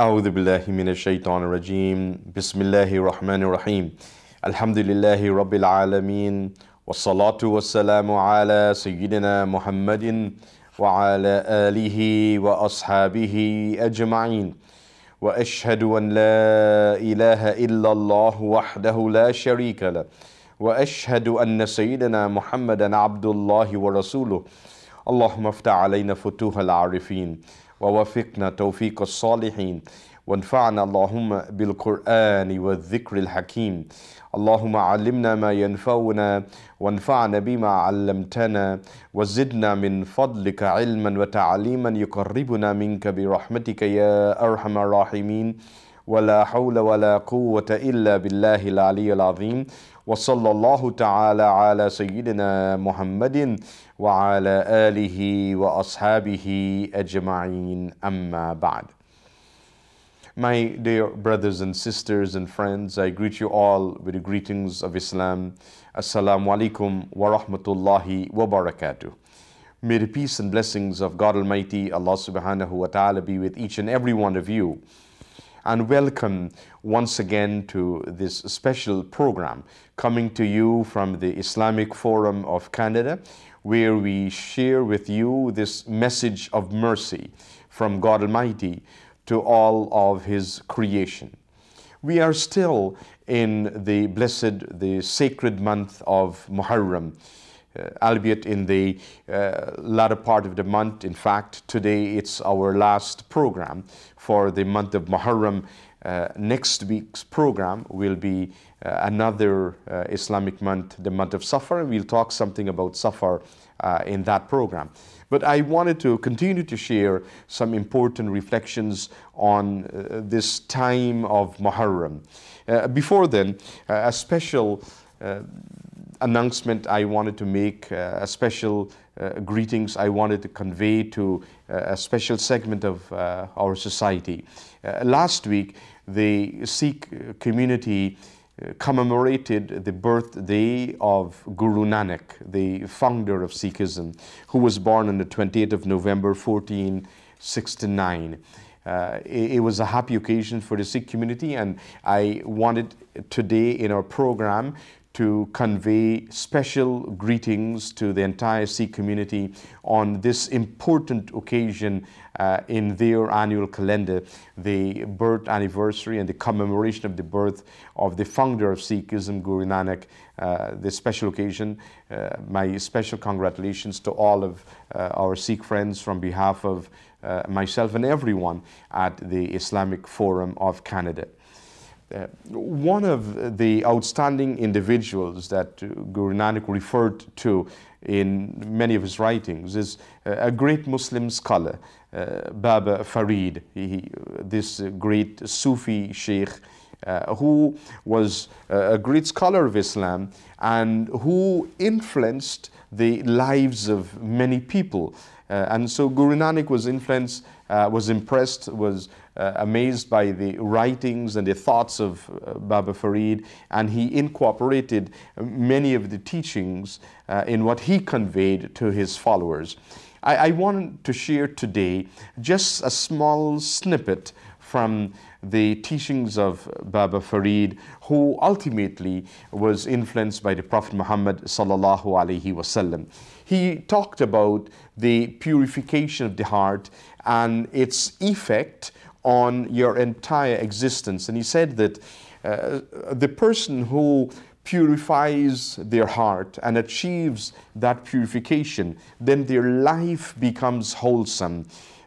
أعوذ بالله من الشيطان الرجيم بسم الله الرحمن الرحيم الحمد لله رب العالمين والصلاة والسلام على سيدنا محمد وعلى آله وأصحابه أجمعين وأشهد أن لا إله إلا الله وحده لا شريك له وأشهد أن سيدنا محمدا عبد الله ورسوله اللهم افتح علينا فتوح العارفين ووفقنا توفيق الصالحين وانفعنا اللهم بالقرآن والذكر الحكيم اللهم علمنا ما ينفعنا وانفعنا بما علمتنا وزدنا من فضلك علما وتعليما يقربنا منك برحمتك يا أرحم الراحمين ولا حول ولا قوة إلا بالله العلي العظيم وصلى الله تعالى على سيدنا محمد وعلى آله وأصحابه أجمعين أما بعد My dear brothers and sisters and friends, I greet you all with the greetings of Islam. Assalamu alaikum wa rahmatullahi wa barakatuh. May the peace and blessings of God Almighty, Allah subhanahu wa ta'ala, be with each and every one of you and welcome once again to this special program coming to you from the Islamic Forum of Canada, where we share with you this message of mercy from God Almighty to all of His creation. We are still in the blessed, the sacred month of Muharram uh, albeit in the uh, latter part of the month. In fact, today it's our last program for the month of Muharram. Uh, next week's program will be uh, another uh, Islamic month, the month of Safar. We'll talk something about Safar uh, in that program. But I wanted to continue to share some important reflections on this time of Muharram. before then, a special announcement I wanted to make, uh, a special uh, greetings I wanted to convey to uh, a special segment of uh, our society. Uh, last week, the Sikh community commemorated the birthday of Guru Nanak, the founder of Sikhism, who was born on the 28th of November 1469. Uh, it, was a happy occasion for the Sikh community, and I wanted today in our program to convey special greetings to the entire Sikh community on this important occasion uh, in their annual calendar, the birth anniversary and the commemoration of the birth of the founder of Sikhism, Guru Nanak, uh, this special occasion. Uh, my special congratulations to all of uh, our Sikh friends from behalf of uh, myself and everyone at the Islamic Forum of Canada. Uh, one of the outstanding individuals that uh, Guru Nanak referred to in many of his writings is uh, a great Muslim scholar, uh, Baba Farid, he, he, this uh, great Sufi sheikh uh, who was a great scholar of Islam and who influenced the lives of many people. and so Guru Nanak was influenced, was impressed, was uh, amazed by the writings and the thoughts of uh, Baba Farid, and he incorporated many of the teachings uh, in what he conveyed to his followers. I, I to share today just a small snippet from the teachings of Baba Farid, who ultimately was influenced by the Prophet Muhammad sallallahu alaihi wasallam. He talked about the purification of the heart and its effect on your entire existence. And he said that uh, the person who purifies their heart and achieves that purification, then their life becomes wholesome.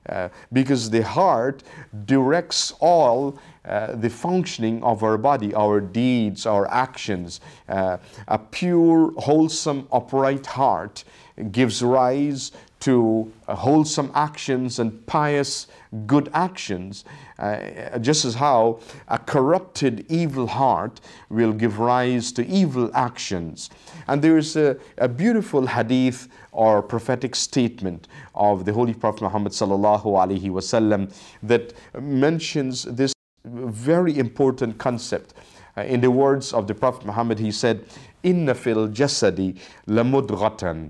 Uh, because the heart directs all uh, the functioning of our body, our deeds, our actions. Uh, a pure, wholesome, upright heart gives rise to uh, wholesome actions and pious good actions, uh, just as how a corrupted evil heart will give rise to evil actions. And there is a, a beautiful hadith or prophetic statement of the Holy Prophet Muhammad wasallam that mentions this very important concept. Uh, in the words of the Prophet Muhammad, he said, "Inna fil jasadi lamudghatan."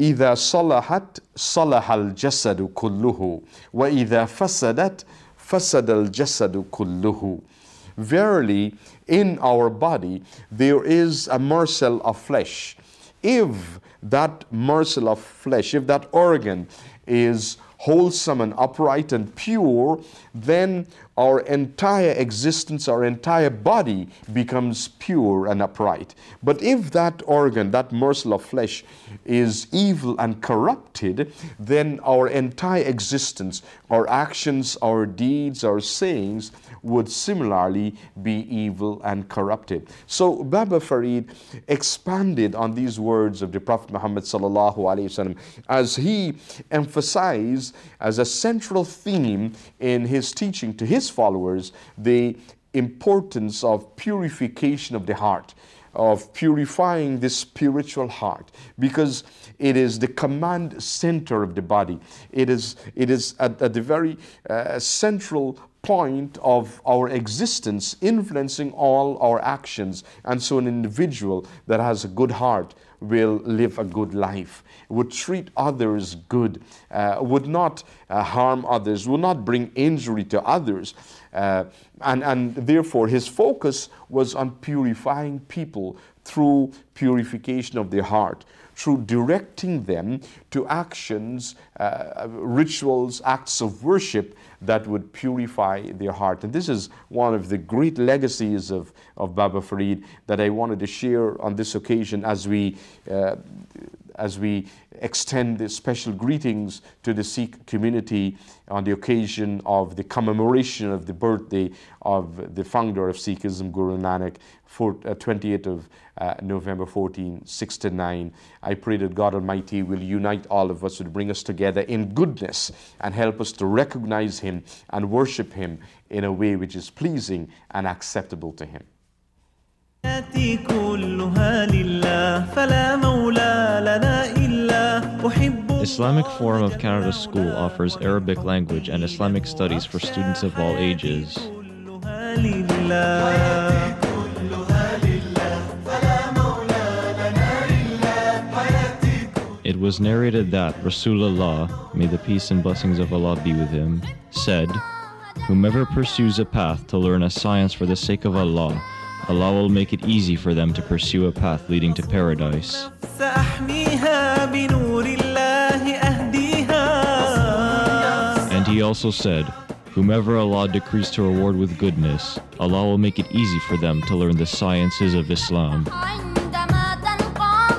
إذا صلحت صلح الجسد كله وإذا فسدت فسد الجسد كله Verily, in our body there is a morsel of flesh. If that morsel of flesh, if that organ is wholesome and upright and pure, then our entire existence, our entire body becomes pure and upright. But if that organ, that morsel of flesh, is evil and corrupted, then our entire existence, our actions, our deeds, our sayings would similarly be evil and corrupted. So Baba Farid expanded on these words of the Prophet Muhammad as he emphasized as a central theme in his is teaching to his followers the importance of purification of the heart of purifying the spiritual heart because it is the command center of the body it is it is at, at the very uh, central point of our existence influencing all our actions and so an individual that has a good heart will live a good life, would treat others good, uh, would not uh, harm others, would not bring injury to others. Uh, and, and therefore, his focus was on purifying people through purification of their heart, through directing them to actions, uh, rituals, acts of worship that would purify their heart. And this is one of the great legacies of, of Baba Farid that I wanted to share on this occasion as we uh, as we extend the special greetings to the Sikh community on the occasion of the commemoration of the birthday of the founder of Sikhism, Guru Nanak, for, uh, 28th of uh, November 1469. I pray that God Almighty will unite all of us, and bring us together in goodness and help us to recognize Him and worship Him in a way which is pleasing and acceptable to Him. Islamic Forum of Canada School offers Arabic language and Islamic studies for students of all ages. It was narrated that Rasulullah, may the peace and blessings of Allah be with him, said, Whomever pursues a path to learn a science for the sake of Allah, Allah will make it easy for them to pursue a path leading to paradise. He also said, Whomever Allah decrees to reward with goodness, Allah will make it easy for them to learn the sciences of Islam.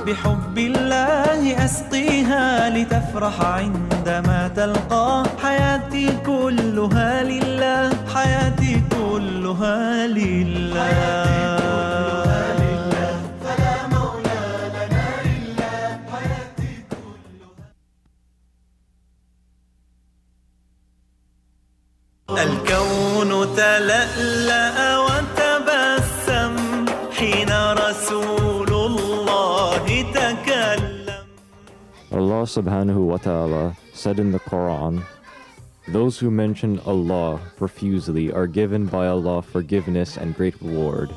بحب الله أسقيها لتفرح عندما حياتي كلها لله حياتي كلها لله تلألأ وتبسم حين رسول الله تكلم Allah subhanahu wa ta'ala said in the Quran, Those who mention Allah profusely are given by Allah forgiveness and great reward.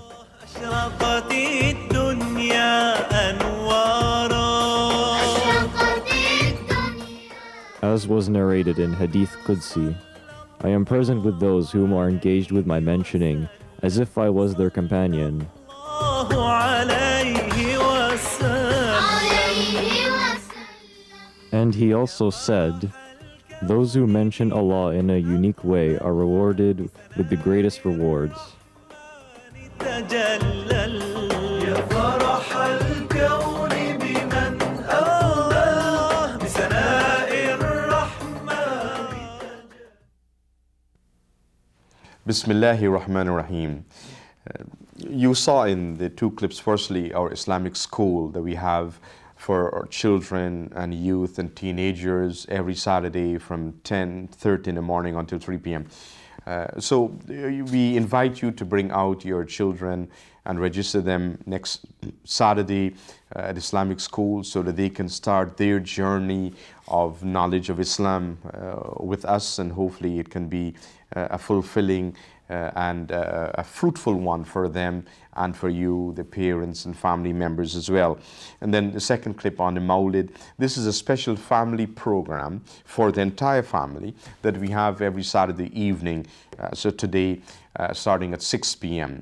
As was narrated in Hadith Qudsi, I am present with those whom are engaged with my mentioning, as if I was their companion. And he also said, Those who mention Allah in a unique way are rewarded with the greatest rewards. Bismillahi Rahmanir Rahim. Uh, you saw in the two clips, firstly, our Islamic school that we have for our children and youth and teenagers every Saturday from 10, 30 in the morning until 3 p.m. Uh, so uh, we invite you to bring out your children and register them next Saturday uh, at Islamic school so that they can start their journey of knowledge of Islam uh, with us and hopefully it can be uh, a fulfilling uh, and uh, a fruitful one for them and for you, the parents and family members as well. And then the second clip on the Maulid. This is a special family program for the entire family that we have every Saturday evening. Uh, so today, starting at 6 p.m.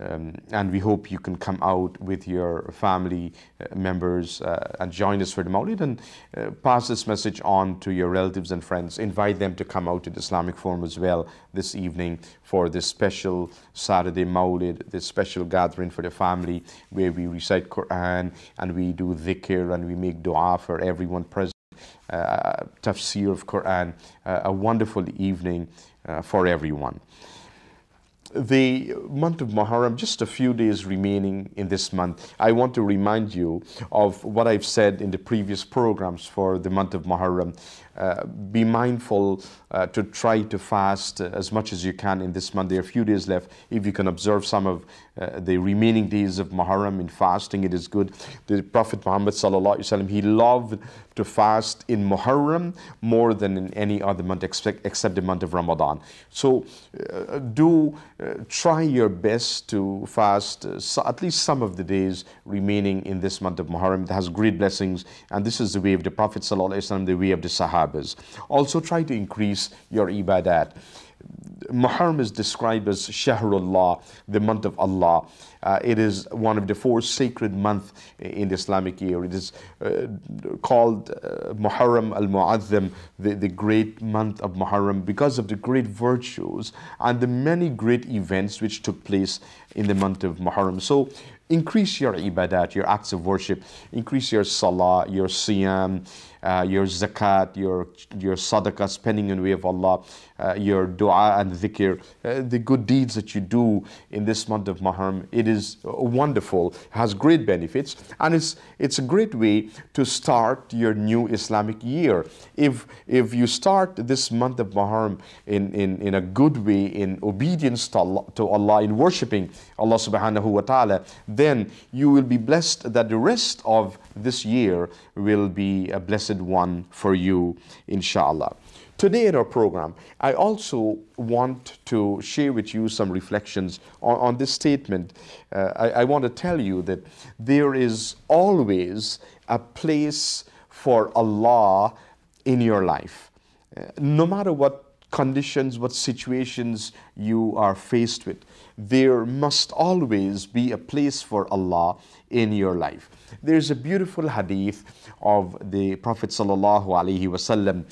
Um, and we hope you can come out with your family uh, members uh, and join us for the Mawlid and uh, pass this message on to your relatives and friends. Invite them to come out to the Islamic Forum as well this evening for this special Saturday Mawlid, this special gathering for the family where we recite Quran and we do dhikr and we make dua for everyone present. Uh, tafsir of Quran, uh, a wonderful evening uh, for everyone the month of Muharram, just a few days remaining in this month, I want to remind you of what I've said in the previous programs for the month of Muharram. Uh, be mindful uh, to try to fast as much as you can in this month. There are a few days left. If you can observe some of uh, the remaining days of Muharram in fasting, it is good. The Prophet Muhammad وسلم he loved to fast in Muharram more than in any other month except, except the month of Ramadan. So uh, do uh, uh, try your best to fast uh, so at least some of the days remaining in this month of Muharram. It has great blessings, and this is the way of the Prophet, ﷺ, the way of the Sahabas. Also, try to increase your ibadat. Muharram is described as Shahrullah, the month of Allah. Uh, it is one of the four sacred months in the Islamic year. It is uh, called uh, Muharram al-Mu'azzam, the, the great month of Muharram, because of the great virtues and the many great events which took place in the month of Muharram. So increase your ibadat, your acts of worship, increase your salah, your siyam, uh, your zakat, your, your sadaqah, spending in the way of Allah, uh, your dua and dhikr, uh, the good deeds that you do in this month of Muharram. It is is wonderful, has great benefits, and it's, it's a great way to start your new Islamic year. If, if you start this month of Muharram in, in, in a good way, in obedience to Allah, to Allah in worshipping Allah subhanahu wa ta'ala, then you will be blessed that the rest of this year will be a blessed one for you, inshallah. Today in our program, I also want to share with you some reflections on, on this statement. Uh, I, I want to tell you that there is always a place for Allah in your life. Uh, no matter what conditions, what situations you are faced with, there must always be a place for Allah in your life. There's a beautiful hadith of the Prophet sallallahu alaihi wasallam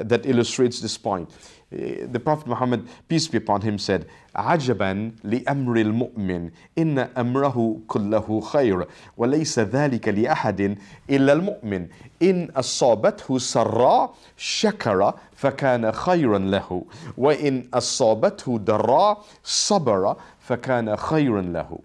that illustrates this point. The Prophet Muhammad, peace be upon him, said, عجبا لأمر المؤمن إن أمره كله خير وليس ذلك لأحد إلا المؤمن إن أصابته سرى شكر فكان خيرا له وإن أصابته ضراء صبر فكان خيرا له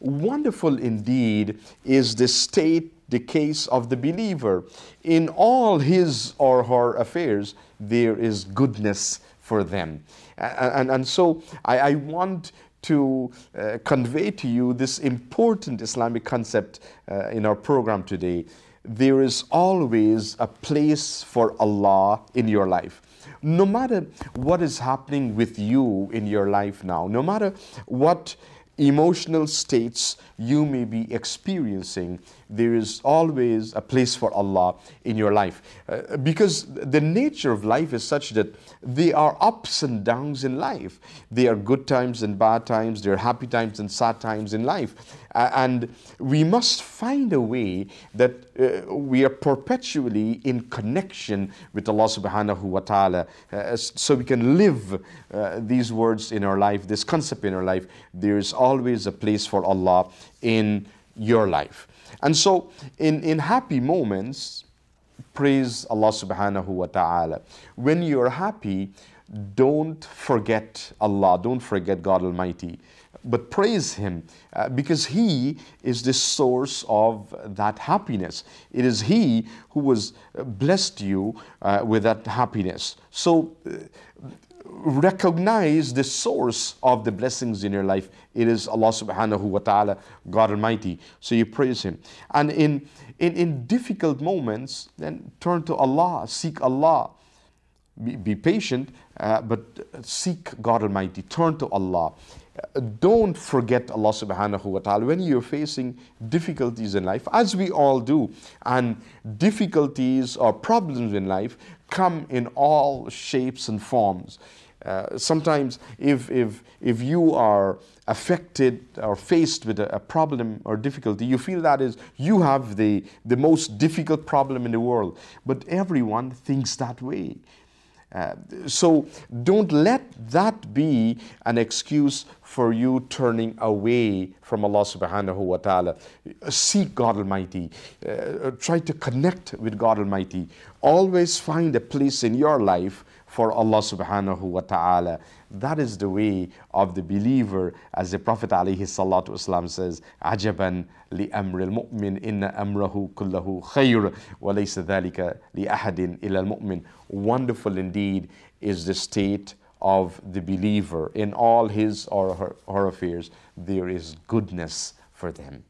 Wonderful indeed is the state the case of the believer. In all his or her affairs, there is goodness for them. And, and, and so I, I want to uh, convey to you this important Islamic concept uh, in our program today. There is always a place for Allah in your life. No matter what is happening with you in your life now, no matter what emotional states you may be experiencing, there is always a place for Allah in your life. Uh, because the nature of life is such that there are ups and downs in life. There are good times and bad times, there are happy times and sad times in life. Uh, and we must find a way that uh, we are perpetually in connection with Allah subhanahu wa ta'ala uh, so we can live uh, these words in our life, this concept in our life. There is always a place for Allah in your life. And so in, in happy moments, praise Allah subhanahu wa ta'ala. When you're happy, don't forget Allah, don't forget God Almighty, but praise Him uh, because He is the source of that happiness. It is He who has uh, blessed you uh, with that happiness. So, uh, recognize the source of the blessings in your life. It is Allah subhanahu wa ta'ala, God Almighty. So you praise Him. And in, in, in difficult moments, then turn to Allah, seek Allah. Be, be patient, uh, but seek God Almighty. Turn to Allah don't forget Allah subhanahu wa ta'ala when you're facing difficulties in life, as we all do. And difficulties or problems in life come in all shapes and forms. Uh, sometimes, if, if, if you are affected or faced with a, a, problem or difficulty, you feel that is you have the, the most difficult problem in the world. But everyone thinks that way. Uh, so don't let that be an excuse for you turning away from Allah subhanahu wa ta'ala. Seek God Almighty. Uh, try to connect with God Almighty. Always find a place in your life for Allah subhanahu wa ta'ala. That is the way of the believer, as the Prophet والسلام, says, عَجَبًا لِأَمْرِ الْمُؤْمِنِ إِنَّ أَمْرَهُ كُلَّهُ خَيْرٌ وَلَيْسَ ذَلِكَ لِأَحَدٍ al الْمُؤْمِنِ Wonderful indeed is the state of the believer. In all his or her, her affairs, there is goodness for them.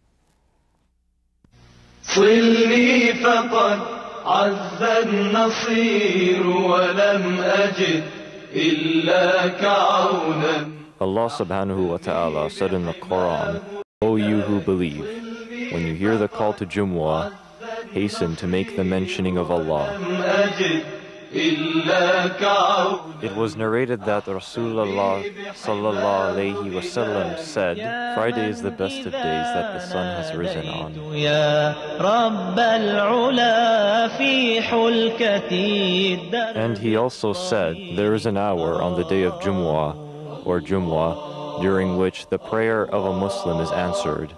فقد عز النصير ولم أجد Allah subhanahu wa ta'ala said in the Quran, O you who believe, when you hear the call to Jumu'ah, hasten to make the mentioning of Allah. It was narrated that Rasulullah wasallam said, Friday is the best of days that the sun has risen on. And he also said, There is an hour on the day of Jumu'ah, or Jumu'ah, during which the prayer of a Muslim is answered.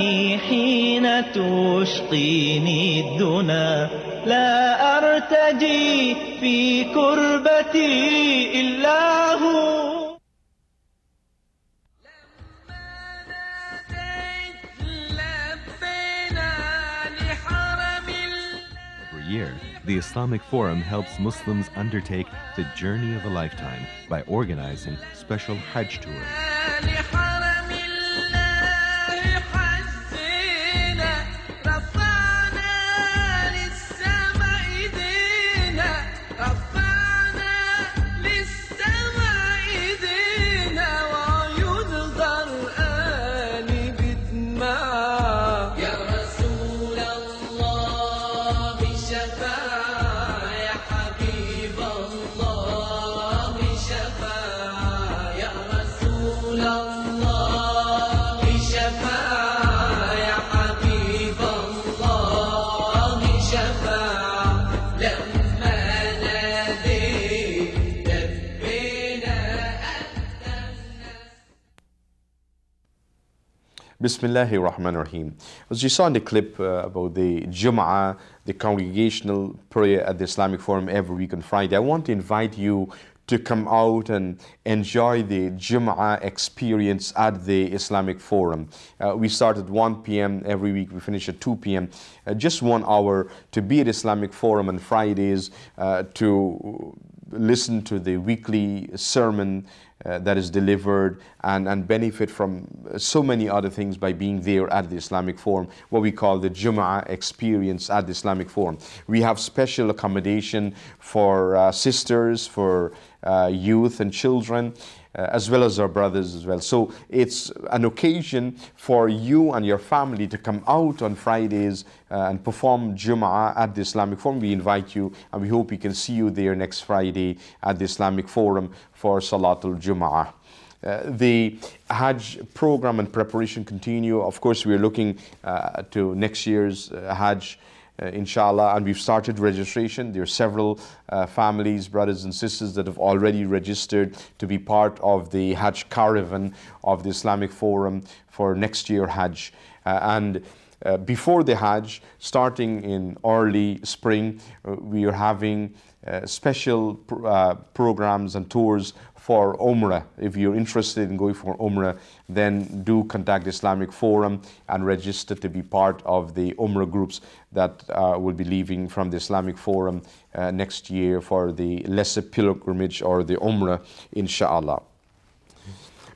Every حين تشقيني الدنا لا أرتجي في كربتي إلا هو year, the Islamic Forum helps Muslims undertake the journey of a lifetime by organizing special Hajj tours. Bismillahir Rahim. As you saw in the clip uh, about the Jum'ah, the congregational prayer at the Islamic Forum every week on Friday, I want to invite you to come out and enjoy the Jum'ah experience at the Islamic Forum. Uh, we start at 1 p.m. every week, we finish at 2 p.m. Uh, just one hour to be at Islamic Forum on Fridays uh, to listen to the weekly sermon uh, that is delivered and, and benefit from so many other things by being there at the Islamic Forum, what we call the Jum'ah experience at the Islamic Forum. We have special accommodation for uh, sisters, for uh, youth and children. Uh, as well as our brothers as well. So it's an occasion for you and your family to come out on Fridays uh, and perform Jum'ah at the Islamic Forum. We invite you and we hope we can see you there next Friday at the Islamic Forum for Salatul Jum'ah. Uh, the Hajj program and preparation continue. Of course, we are looking uh, to next year's uh, Hajj uh, inshallah. And we've started registration. There are several uh, families, brothers and sisters that have already registered to be part of the Hajj caravan of the Islamic Forum for next year Hajj. Uh, and uh, before the Hajj, starting in early spring, uh, we are having uh, special pr uh, programs and tours for Umrah. If you're interested in going for Umrah, then do contact Islamic Forum and register to be part of the Umrah groups that uh, will be leaving from the Islamic Forum uh, next year for the lesser pilgrimage or the Umrah, inshallah.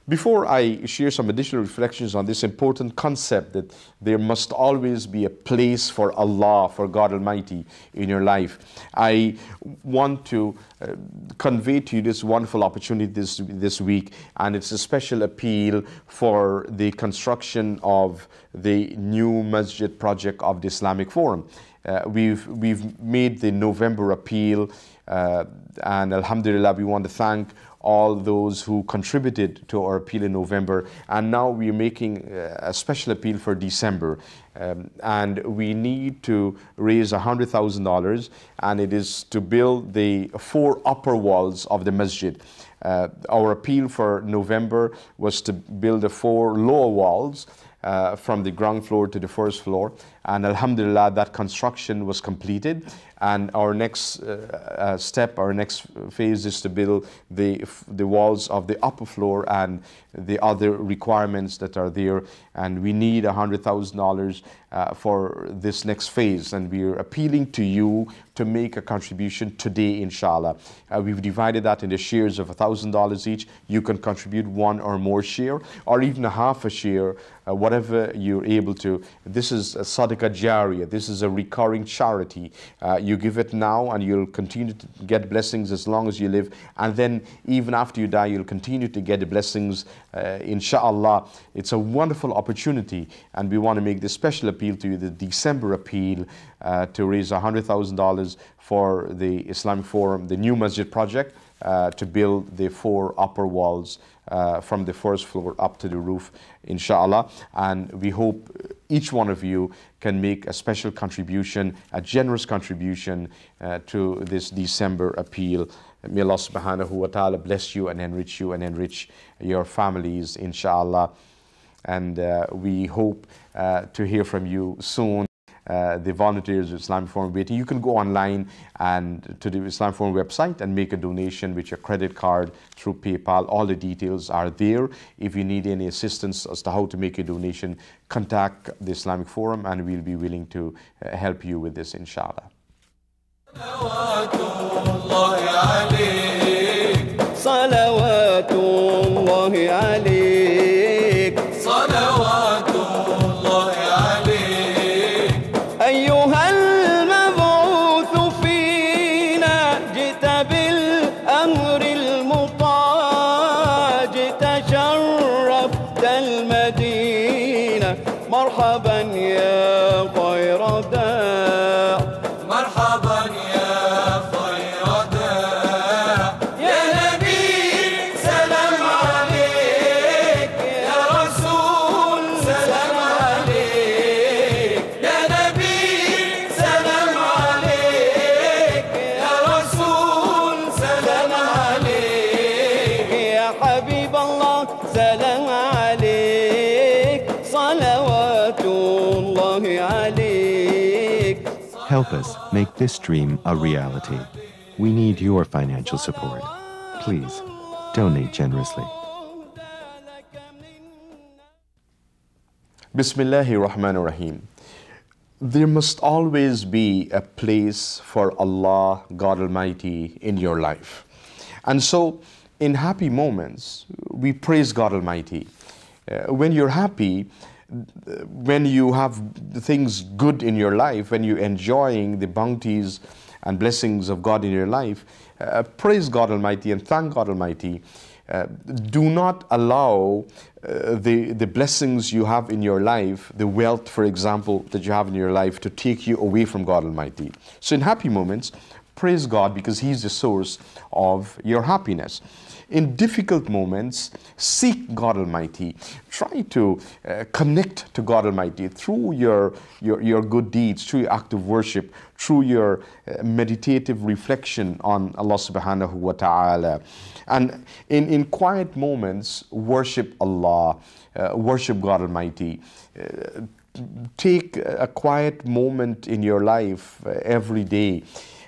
Before I share some additional reflections on this important concept that there must always be a place for Allah, for God Almighty in your life, I want to uh, convey to you this wonderful opportunity this, this week, and it's a special appeal for the construction of the new masjid project of the Islamic Forum. Uh, we've, we've made the November appeal, uh, and Alhamdulillah, we want to thank all those who contributed to our appeal in November. And now we're making uh, a special appeal for December. Um, and we need to raise $100,000 and it is to build the four upper walls of the masjid. Uh, our appeal for November was to build the four lower walls uh, from the ground floor to the first floor and Alhamdulillah that construction was completed and our next uh, uh, step, our next phase is to build the, the walls of the upper floor and the other requirements that are there. And we need $100,000 uh, for this next phase. And we are appealing to you to make a contribution today, inshallah. Uh, we've divided that into shares of $1,000 each. You can contribute one or more share, or even a half a share, uh, whatever you're able to. This is a sadaqah jariyah. This is a recurring charity. Uh, you you give it now and you'll continue to get blessings as long as you live. And then even after you die, you'll continue to get the blessings, uh, inshallah. It's a wonderful opportunity. And we want to make this special appeal to you, the December appeal uh, to raise $100,000 for the Islamic Forum, the new masjid project uh, to build the four upper walls uh, from the first floor up to the roof, inshallah. And we hope each one of you can make a special contribution, a generous contribution uh, to this December appeal. May Allah subhanahu wa ta'ala bless you and enrich you and enrich your families, inshallah. And uh, we hope uh, to hear from you soon uh, the volunteers of Islamic Forum You can go online and to the Islamic Forum website and make a donation with your credit card through PayPal. All the details are there. If you need any assistance as to how to make a donation, contact the Islamic Forum and we'll be willing to uh, help you with this, inshallah. help us make this dream a reality. We need your financial support. Please donate generously. Bismillahir Rahmanir Rahim. There must always be a place for Allah, God Almighty, in your life. And so, in happy moments, we praise God Almighty. Uh, when you're happy, when you have things good in your life, when you're enjoying the bounties and blessings of God in your life, uh, praise God Almighty and thank God Almighty. Uh, do not allow uh, the, the blessings you have in your life, the wealth, for example, that you have in your life, to take you away from God Almighty. So, in happy moments, praise God because He's the source of your happiness. In difficult moments, seek God Almighty. Try to uh, connect to God Almighty through your, your, your good deeds, through your act of worship, through your uh, meditative reflection on Allah subhanahu wa ta'ala. And in, in quiet moments, worship Allah, uh, worship God Almighty uh, take a quiet moment in your life uh, every day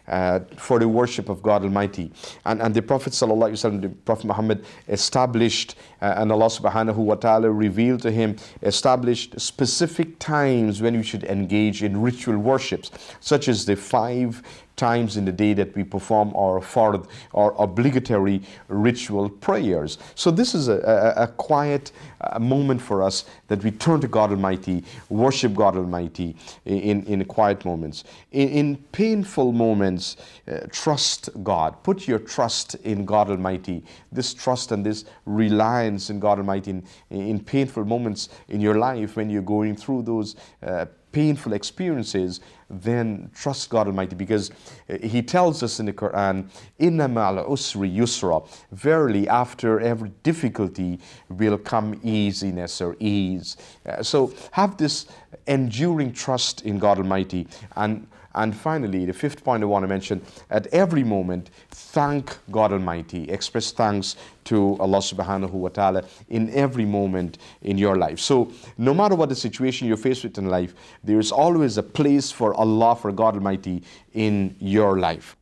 uh, for the worship of God Almighty. And, and the Prophet, the Prophet Muhammad, established uh, and Allah subhanahu wa ta'ala revealed to him, established specific times when you should engage in ritual worships, such as the five times in the day that we perform our fard, our obligatory ritual prayers. So this is a, a, a quiet uh, moment for us that we turn to God Almighty, worship God Almighty in, in quiet moments. In, in painful moments, uh, trust God. Put your trust in God Almighty. This trust and this reliance in God Almighty in, in painful moments in your life when you're going through those uh, painful experiences, then trust God Almighty because uh, He tells us in the Quran, "Inna ma'al usri yusra." Verily, after every difficulty will come easiness or ease. Uh, so have this enduring trust in God Almighty and and finally, the fifth point I want to mention at every moment, thank God Almighty. Express thanks to Allah subhanahu wa ta'ala in every moment in your life. So, no matter what the situation you're faced with in life, there is always a place for Allah, for God Almighty in your life.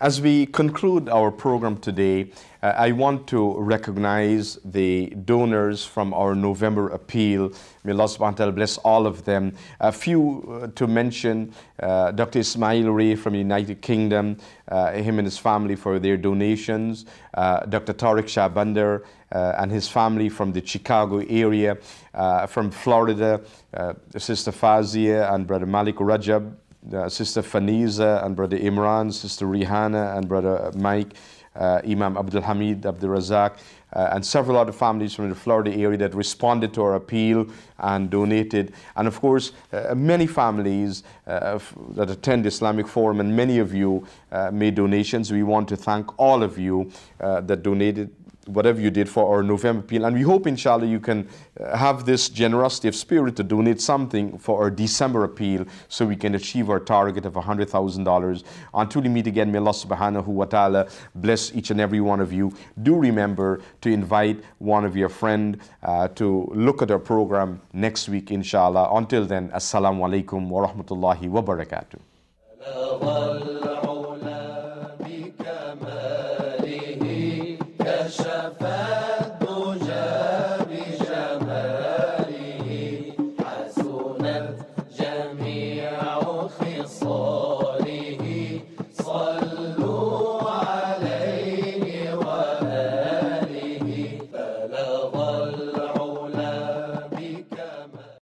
As we conclude our program today, uh, I want to recognize the donors from our November appeal. May Allah subhanahu wa ta'ala bless all of them. A few uh, to mention, uh, Dr. Ismail Ray from the United Kingdom, uh, him and his family for their donations, uh, Dr. Tariq Shabander uh, and his family from the Chicago area, from Florida, Sister Fazia and Brother Malik Rajab, Sister Faniza and Brother Imran, Sister Rihanna and Brother Mike, uh, Imam Abdul Hamid Abdul Razak, uh, and several other families from the Florida area that responded to our appeal and donated. And of course, uh, many families uh, that attend Islamic Forum, and many of you uh, made donations. We want to thank all of you uh, that donated whatever you did for our November appeal. And we hope, inshallah, you can uh, have this generosity of spirit to donate something for our December appeal so we can achieve our target of $100,000. Until we meet again, may Allah subhanahu wa ta'ala bless each and every one of you. Do remember to invite one of your friend uh, to look at our program next week, inshallah. Until then, assalamu alaikum wa rahmatullahi wa barakatuh.